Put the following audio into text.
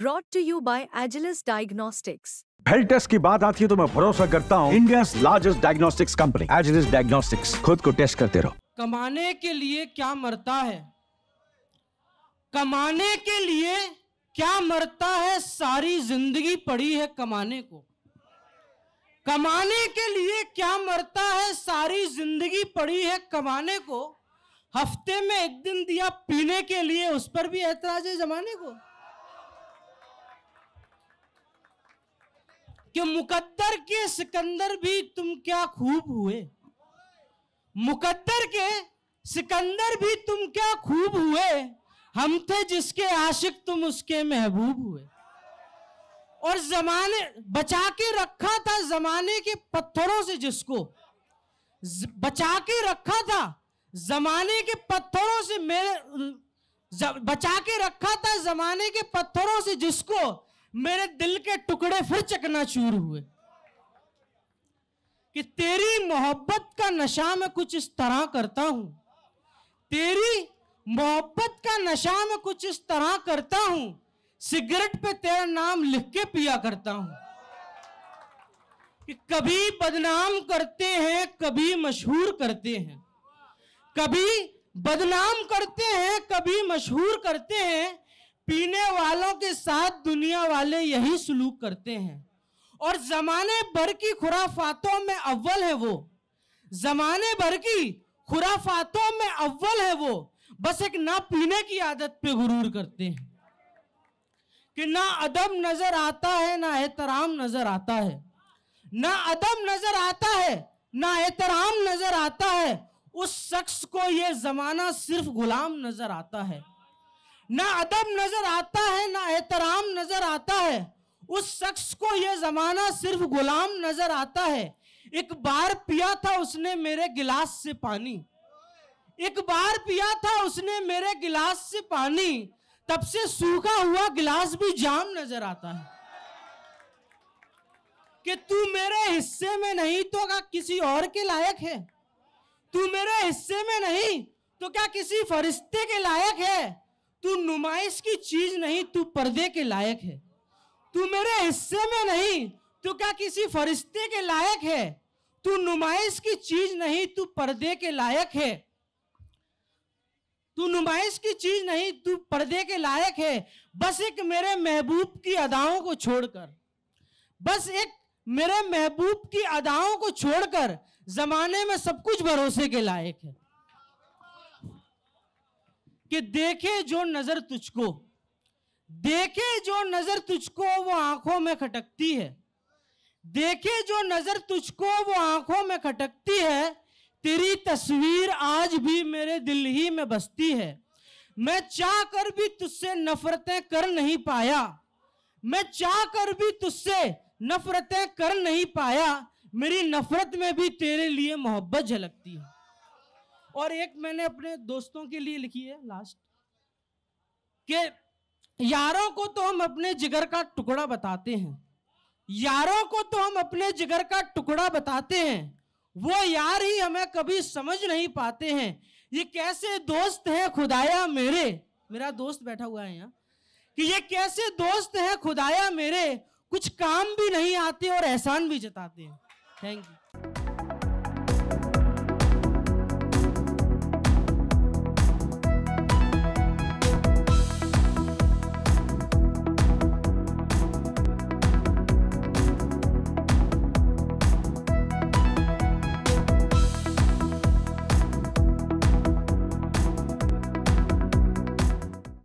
broad to you by Agilus diagnostics health test की बात आती है तो मैं भरोसा करता हूँ India largest diagnostics company Agilus diagnostics खुद को टेस्ट करते रहो कमाने के लिए क्या मरता है कमाने के लिए क्या मरता है सारी जिंदगी पड़ी है कमाने को कमाने के लिए क्या मरता है सारी जिंदगी पड़ी है कमाने को हफ्ते में एक दिन दिया पीने के लिए उस पर भी ऐतराज है जमाने को कि मुकद्दर के सिकंदर भी तुम क्या खूब हुए मुकद्दर के सिकंदर भी तुम क्या खूब हुए हम थे जिसके आशिक तुम उसके महबूब हुए और जमाने बचा के रखा था जमाने के पत्थरों से जिसको बचा के रखा था जमाने के पत्थरों से मेरे बचा के रखा था जमाने के पत्थरों से जिसको मेरे दिल के टुकड़े फिर चकना चूर हुए कि तेरी मोहब्बत का नशा मैं कुछ इस तरह करता हूं तेरी मोहब्बत का नशा मैं कुछ इस तरह करता हूं सिगरेट पे तेरा नाम लिख के पिया करता हूं कि कभी बदनाम करते हैं कभी मशहूर करते हैं कभी बदनाम करते हैं कभी मशहूर करते हैं पीने वालों के साथ दुनिया वाले यही सलूक करते हैं और जमाने भर की खुराफातों में अव्वल है वो जमाने भर की खुराफातों में अव्वल है वो बस एक ना पीने की आदत पे गुरूर करते हैं कि ना अदब नजर आता है ना एहतराम नजर आता है ना अदब नजर आता है ना एहतराम नजर आता है उस शख्स को यह जमाना सिर्फ गुलाम नजर आता है ना अदब नजर आता है ना एहतराम नजर आता है उस शख्स को यह जमाना सिर्फ गुलाम नजर आता है एक बार पिया था उसने मेरे गिलास से पानी एक बार पिया था उसने मेरे गिलास से पानी तब से सूखा हुआ गिलास भी जाम नजर आता है कि तू मेरे हिस्से में नहीं तो क्या किसी और के लायक है तू मेरे हिस्से में नहीं तो क्या किसी फरिश्ते के लायक है तू नुमाइश की चीज नहीं तू पर्दे के लायक है तू मेरे हिस्से में नहीं तू क्या किसी फरिश्ते के लायक है तू नुमाइश की चीज नहीं तू पर्दे के लायक है तू नुमाइश की चीज नहीं तू पर्दे के लायक है बस एक मेरे महबूब की अदाओं को छोड़कर बस एक मेरे महबूब की अदाओं को छोड़कर जमाने में सब कुछ भरोसे के लायक है कि देखे जो नजर तुझको देखे जो नजर तुझको वो आंखों में खटकती है देखे जो नजर तुझको वो आंखों में खटकती है तेरी तस्वीर आज भी मेरे दिल ही में बसती है मैं चाह कर भी तुझसे नफरतें कर नहीं पाया मैं चाह कर भी तुझसे नफरतें कर नहीं पाया मेरी नफरत में भी तेरे लिए मोहब्बत झलकती है और एक मैंने अपने दोस्तों के लिए लिखी है लास्ट के यारों को तो हम अपने जिगर का टुकड़ा बताते हैं यारों को तो हम अपने जिगर का टुकड़ा बताते हैं वो यार ही हमें कभी समझ नहीं पाते हैं ये कैसे दोस्त हैं खुदाया मेरे मेरा दोस्त बैठा हुआ है यहाँ कि ये कैसे दोस्त हैं खुदाया मेरे कुछ काम भी नहीं आते और एहसान भी जताते हैं थैंक यू